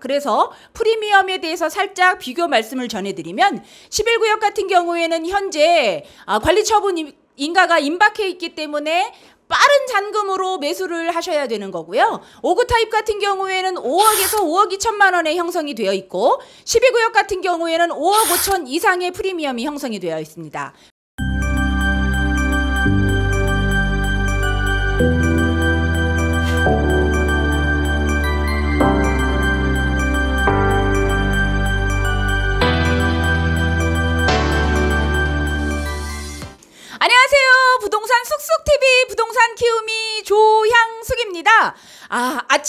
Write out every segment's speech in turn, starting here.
그래서 프리미엄에 대해서 살짝 비교 말씀을 전해드리면 11구역 같은 경우에는 현재 아, 관리 처분 인가가 임박해 있기 때문에 빠른 잔금으로 매수를 하셔야 되는 거고요. 5구 타입 같은 경우에는 5억에서 5억 2천만 원에 형성이 되어 있고 12구역 같은 경우에는 5억 5천 이상의 프리미엄이 형성이 되어 있습니다.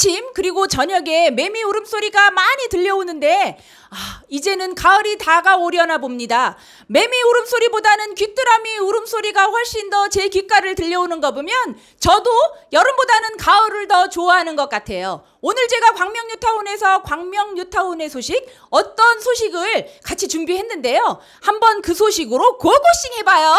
아침 그리고 저녁에 매미 울음소리가 많이 들려오는데 아, 이제는 가을이 다가오려나 봅니다. 매미 울음소리보다는 귀뚜라미 울음소리가 훨씬 더 제 귓가를 들려오는 거 보면 저도 여름보다는 가을을 더 좋아하는 것 같아요. 오늘 제가 광명뉴타운에서 광명뉴타운의 소식, 어떤 소식을 같이 준비했는데요. 한번 그 소식으로 고고싱 해봐요.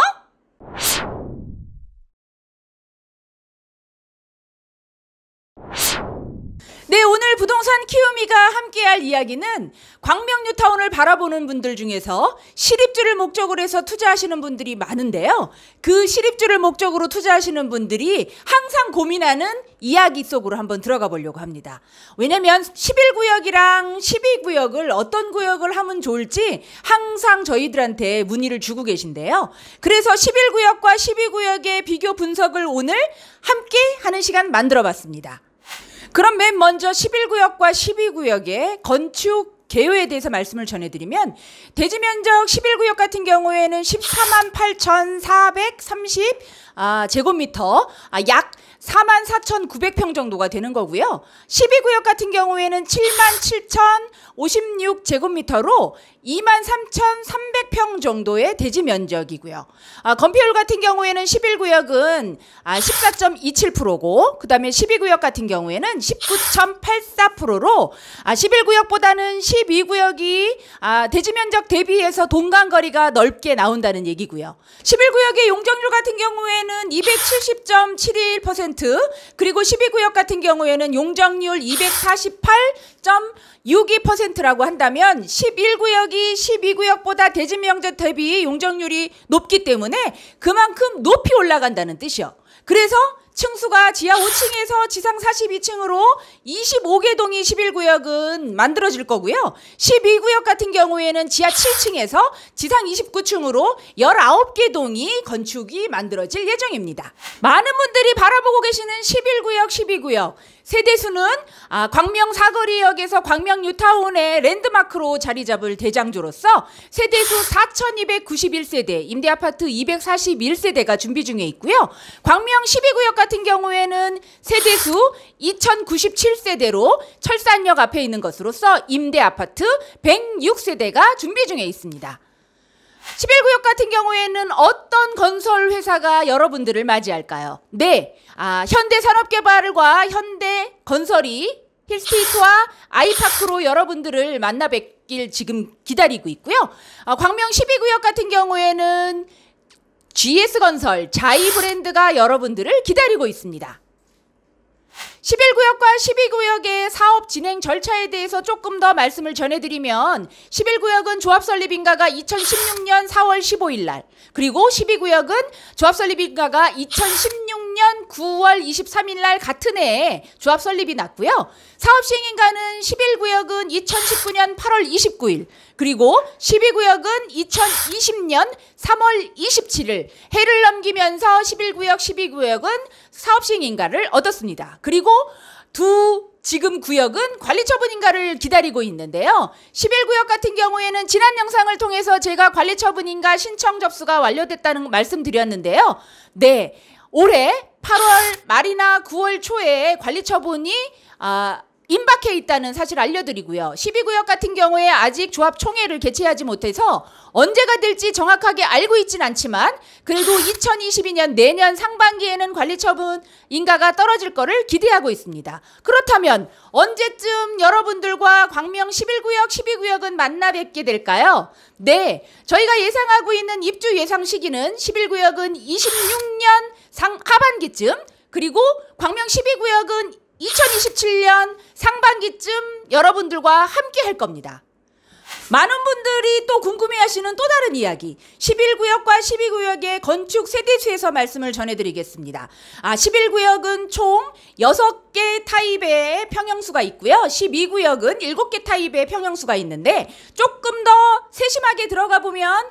네, 오늘 부동산 키움이가 함께할 이야기는 광명뉴타운을 바라보는 분들 중에서 실입주를 목적으로 해서 투자하시는 분들이 많은데요. 그 실입주를 목적으로 투자하시는 분들이 항상 고민하는 이야기 속으로 한번 들어가 보려고 합니다. 왜냐면 11구역이랑 12구역을 어떤 구역을 하면 좋을지 항상 저희들한테 문의를 주고 계신데요. 그래서 11구역과 12구역의 비교 분석을 오늘 함께 하는 시간 만들어 봤습니다. 그럼 맨 먼저 11구역과 12구역의 건축 개요에 대해서 말씀을 전해드리면 대지 면적 11구역 같은 경우에는 14만 8,430 아, 제곱미터 아, 약 4만 4,900평 정도가 되는 거고요. 12구역 같은 경우에는 7만 7,056 제곱미터로 23,300평 정도의 대지 면적이고요. 아, 건폐율 같은 경우에는 11구역은 아, 14.27%고 그다음에 12구역 같은 경우에는 19.84%로 아, 11구역보다는 12구역이 아, 대지 면적 대비해서 동간 거리가 넓게 나온다는 얘기고요. 11구역의 용적률 같은 경우에는 270.71% 그리고 12구역 같은 경우에는 용적률 248.62%라고 한다면 11구역 구역이 12구역보다 대진명제 대비 용적률이 높기 때문에 그만큼 높이 올라간다는 뜻이요. 그래서 층수가 지하 5층에서 지상 42층으로 25개 동이 11구역은 만들어질 거고요. 12구역 같은 경우에는 지하 7층에서 지상 29층으로 19개 동이 건축이 만들어질 예정입니다. 많은 분들이 바라보고 계시는 11구역, 12구역 세대수는 아, 광명 사거리역에서 광명 뉴타운의 랜드마크로 자리 잡을 대장주로서 세대수 4,291세대, 임대아파트 241세대가 준비 중에 있고요. 광명 12구역 같은 경우에는 세대수 2,097세대로 철산역 앞에 있는 것으로서 임대아파트 106세대가 준비 중에 있습니다. 11구역 같은 경우에는 어떤 건설 회사가 여러분들을 맞이할까요? 네, 아, 현대산업개발과 현대건설이 힐스테이트와 아이파크로 여러분들을 만나 뵙길 지금 기다리고 있고요. 아, 광명 12구역 같은 경우에는 GS건설, 자이 브랜드가 여러분들을 기다리고 있습니다. 11구역과 12구역의 사업 진행 절차에 대해서 조금 더 말씀을 전해드리면 11구역은 조합설립인가가 2016년 4월 15일 날 그리고 12구역은 조합설립인가가 2016년 2010년 9월 23일 날 같은 해에 조합 설립이 났고요. 사업 시행인가는 11구역은 2019년 8월 29일, 그리고 12구역은 2020년 3월 27일 해를 넘기면서 11구역, 12구역은 사업 시행인가를 얻었습니다. 그리고 두 지금 구역은 관리 처분인가를 기다리고 있는데요. 11구역 같은 경우에는 지난 영상을 통해서 제가 관리 처분인가 신청 접수가 완료됐다는 말씀드렸는데요. 네, 올해 8월 말이나 9월 초에 관리 처분이 아, 임박해 있다는 사실 알려드리고요. 12구역 같은 경우에 아직 조합 총회를 개최하지 못해서 언제가 될지 정확하게 알고 있진 않지만 그래도 2022년 내년 상반기에는 관리 처분 인가가 떨어질 거를 기대하고 있습니다. 그렇다면 언제쯤 여러분들과 광명 11구역, 12구역은 만나 뵙게 될까요? 네, 저희가 예상하고 있는 입주 예상 시기는 11구역은 26년 상 하반기쯤 그리고 광명 12구역은 2027년 상반기쯤 여러분들과 함께 할 겁니다. 많은 분들이 또 궁금해하시는 또 다른 이야기 11구역과 12구역의 건축 세대수에서 말씀을 전해드리겠습니다. 아, 11구역은 총 6개 타입의 평형수가 있고요. 12구역은 7개 타입의 평형수가 있는데 조금 더 세심하게 들어가 보면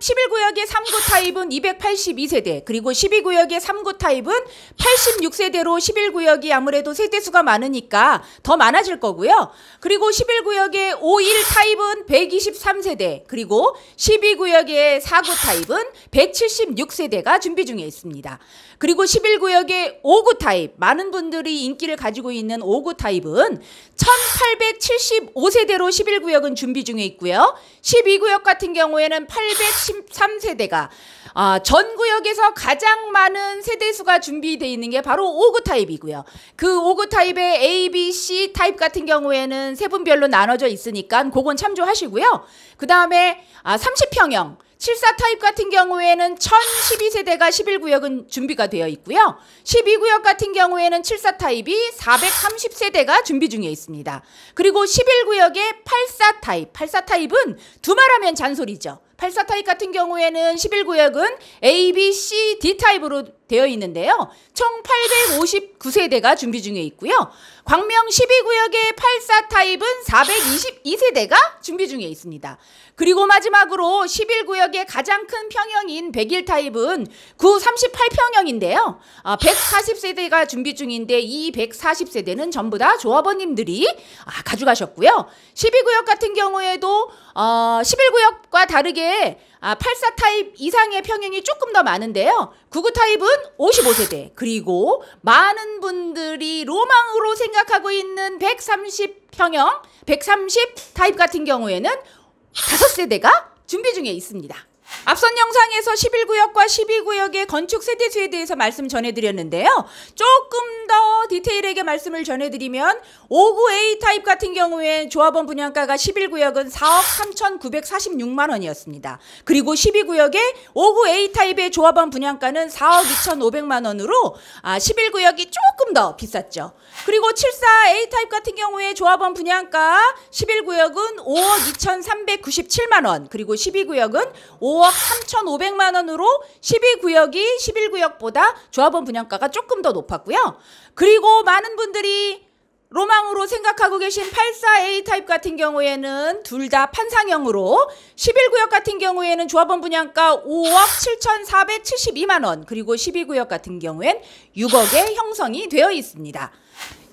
11구역의 3구 타입은 282세대 그리고 12구역의 3구 타입은 86세대로 11구역이 아무래도 세대수가 많으니까 더 많아질 거고요. 그리고 11구역의 51 타입은 123세대 그리고 12구역의 4구 타입은 176세대가 준비 중에 있습니다. 그리고 11구역의 5구 타입 많은 분들이 인기를 가지고 있는 5구 타입은 1875세대로 11구역은 준비 중에 있고요. 12구역 같은 경우에는 813세대가 아, 전 구역에서 가장 많은 세대수가 준비되어 있는 게 바로 5구 타입이고요. 그 5구 타입의 A, B, C 타입 같은 경우에는 세분별로 나눠져 있으니까 그건 참조하시고요. 그 다음에 아, 30평형 74 타입 같은 경우에는 1012세대가 11구역은 준비가 되어 있고요. 12구역 같은 경우에는 74 타입이 430세대가 준비 중에 있습니다. 그리고 11구역의 84 타입, 84 타입은 두 말하면 잔소리죠. 84 타입 같은 경우에는 11구역은 A, B, C, D 타입으로 되어 있는데요. 총 859세대가 준비 중에 있고요. 광명 12구역의 84 타입은 422세대가 준비 중에 있습니다. 그리고 마지막으로 11구역의 가장 큰 평형인 1 0 1 타입은 9 38평형인데요. 140세대가 아, 준비 중인데 이 140세대는 전부 다 조합원님들이 아, 가져가셨고요. 12구역 같은 경우에도 11구역과 어, 다르게 84 아, 타입 이상의 평형이 조금 더 많은데요. 99 타입은 55세대 그리고 많은 분들이 로망으로 생각하고 있는 130 평형 130 타입 같은 경우에는 다섯 세대가 준비 중에 있습니다. 앞선 영상에서 11구역과 12구역의 건축 세대수에 대해서 말씀 전해드렸는데요. 조금 더 디테일하게 말씀을 전해드리면 5 9 a 타입 같은 경우에 조합원 분양가가 11구역은 4억 3,946만 원이었습니다. 그리고 1 2구역에5 9 a 타입의 조합원 분양가는 4억 2,500만 원으로 아, 11구역이 조금 더 비쌌죠. 그리고 74A 타입 같은 경우에 조합원 분양가 11구역은 5억 2,397만 원 그리고 12구역은 5억 3,500만 원으로 12구역이 11구역보다 조합원 분양가가 조금 더 높았고요. 그리고 그리고 많은 분들이 로망으로 생각하고 계신 84A 타입 같은 경우에는 둘 다 판상형으로 11구역 같은 경우에는 조합원 분양가 5억 7,472만 원 그리고 12구역 같은 경우엔 6억에 형성이 되어 있습니다.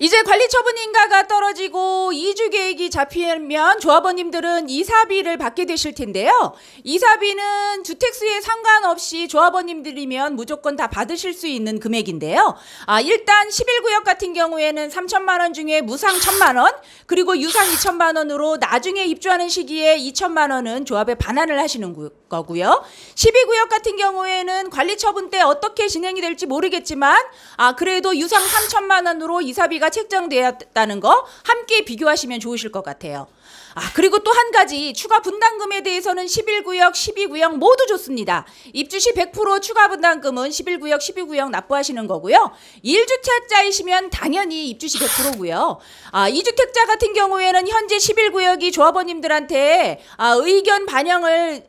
이제 관리 처분 인가가 떨어지고 이주 계획이 잡히면 조합원님들은 이사비를 받게 되실 텐데요. 이사비는 주택수에 상관없이 조합원님들이면 무조건 다 받으실 수 있는 금액인데요. 아, 일단 11구역 같은 경우에는 3천만 원 중에 무상 1천만 원, 그리고 유상 2천만 원으로 나중에 입주하는 시기에 2천만 원은 조합에 반환을 하시는 거고요. 12구역 같은 경우에는 관리 처분 때 어떻게 진행이 될지 모르겠지만 아, 그래도 유상 3천만 원으로 이사비가 가치가 책정되었다는 거 함께 비교하시면 좋으실 것 같아요. 아, 그리고 또 한 가지 추가 분담금에 대해서는 11구역, 12구역 모두 좋습니다. 입주 시100% 추가 분담금은 11구역, 12구역 납부하시는 거고요. 1주택자이시면 당연히 입주 시 100%고요. 아, 2주택자 같은 경우에는 현재 11구역이 조합원님들한테 아, 의견 반영을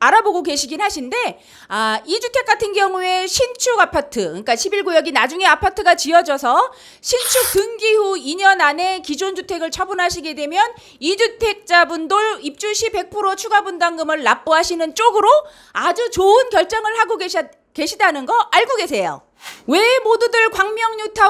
알아보고 계시긴 하신데 아, 이주택 같은 경우에 신축 아파트 그러니까 11구역이 나중에 아파트가 지어져서 신축 등기 후 2년 안에 기존 주택을 처분하시게 되면 이주택자분들 입주 시100% 추가 분담금을 납부하시는 쪽으로 아주 좋은 결정을 하고 계셔, 계시다는 거 알고 계세요. 왜 모두들 광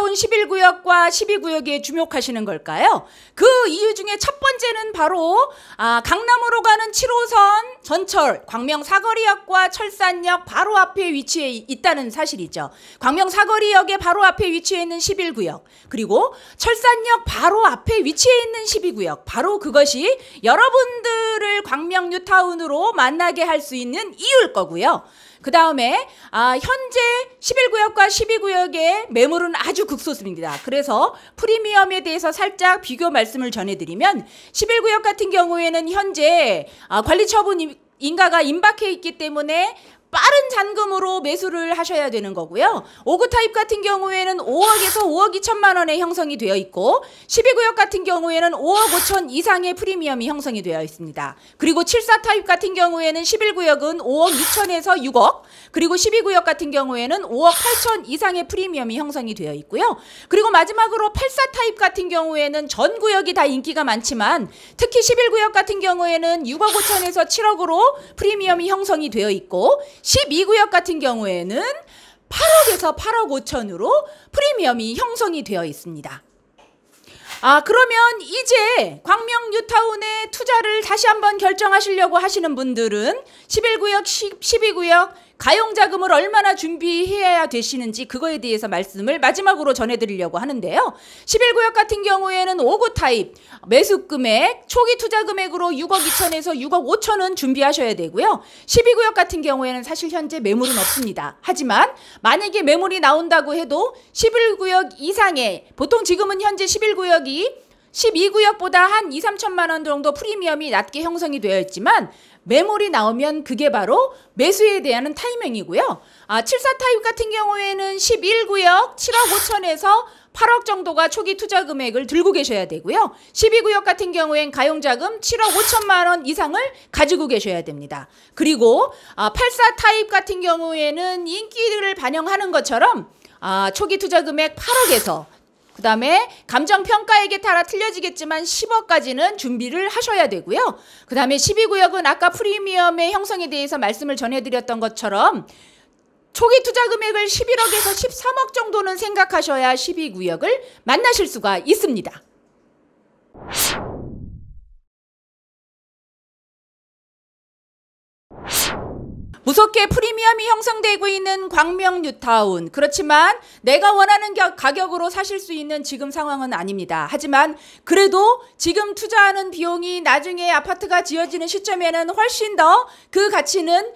어떤 11구역과 12구역에 주목하시는 걸까요? 그 이유 중에 첫 번째는 바로 아, 강남으로 가는 7호선 전철 광명 사거리역과 철산역 바로 앞에 위치해 있다는 사실이죠. 광명 사거리역의 바로 앞에 위치해 있는 11구역 그리고 철산역 바로 앞에 위치해 있는 12구역 바로 그것이 여러분들을 광명 뉴타운으로 만나게 할 수 있는 이유일 거고요. 그 다음에 아, 현재 11구역과 12구역의 매물은 아주 극 극소수입니다. 그래서 프리미엄에 대해서 살짝 비교 말씀을 전해드리면 11구역 같은 경우에는 현재 아, 관리 처분 인가가 임박해 있기 때문에 빠른 잔금으로 매수를 하셔야 되는 거고요. 5구 타입 같은 경우에는 5억에서 5억 2천만 원에 형성이 되어 있고 12구역 같은 경우에는 5억 5천 이상의 프리미엄이 형성이 되어 있습니다. 그리고 7사 타입 같은 경우에는 11구역은 5억 2천에서 6억 그리고 12구역 같은 경우에는 5억 8천 이상의 프리미엄이 형성이 되어 있고요. 그리고 마지막으로 8사 타입 같은 경우에는 전 구역이 다 인기가 많지만 특히 11구역 같은 경우에는 6억 5천에서 7억으로 프리미엄이 형성이 되어 있고 12구역 같은 경우에는 8억에서 8억 5천으로 프리미엄이 형성이 되어 있습니다. 아 그러면 이제 광명 뉴타운의 투자를 다시 한번 결정하시려고 하시는 분들은 11구역, 10, 12구역, 가용 자금을 얼마나 준비해야 되시는지 그거에 대해서 말씀을 마지막으로 전해드리려고 하는데요. 11구역 같은 경우에는 5구 타입 매수 금액 초기 투자 금액으로 6억 2천에서 6억 5천은 준비하셔야 되고요. 12구역 같은 경우에는 사실 현재 매물은 없습니다. 하지만 만약에 매물이 나온다고 해도 11구역 이상의 보통 지금은 현재 11구역이 12구역보다 한 2, 3천만 원 정도 프리미엄이 낮게 형성이 되어 있지만 매물이 나오면 그게 바로 매수에 대한 타이밍이고요. 아, 74 타입 같은 경우에는 11구역 7억 5천에서 8억 정도가 초기 투자 금액을 들고 계셔야 되고요. 12구역 같은 경우엔 가용자금 7억 5천만 원 이상을 가지고 계셔야 됩니다. 그리고 아, 84 타입 같은 경우에는 인기를 반영하는 것처럼 아, 초기 투자 금액 8억에서 그 다음에 감정평가액에 따라 틀려지겠지만 10억까지는 준비를 하셔야 되고요. 그 다음에 12구역은 아까 프리미엄의 형성에 대해서 말씀을 전해드렸던 것처럼 초기 투자 금액을 11억에서 13억 정도는 생각하셔야 12구역을 만나실 수가 있습니다. 무섭게 프리미엄이 형성되고 있는 광명 뉴타운. 그렇지만 내가 원하는 가격으로 사실 수 있는 지금 상황은 아닙니다. 하지만 그래도 지금 투자하는 비용이 나중에 아파트가 지어지는 시점에는 훨씬 더 그 가치는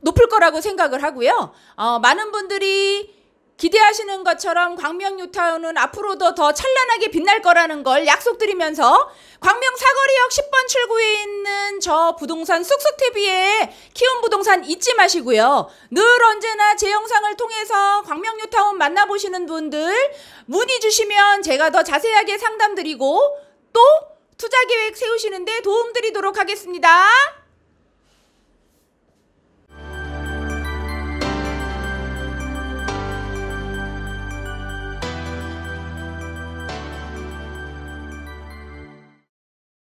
높을 거라고 생각을 하고요. 어, 많은 분들이 기대하시는 것처럼 광명 유타운은 앞으로도 더 찬란하게 빛날 거라는 걸 약속드리면서 광명 사거리역 10번 출구에 있는 저 부동산 쑥쑥 t v 에 키움 부동산 잊지 마시고요. 늘 언제나 제 영상을 통해서 광명 유타운 만나보시는 분들 문의 주시면 제가 더 자세하게 상담드리고 또 투자 계획 세우시는데 도움드리도록 하겠습니다.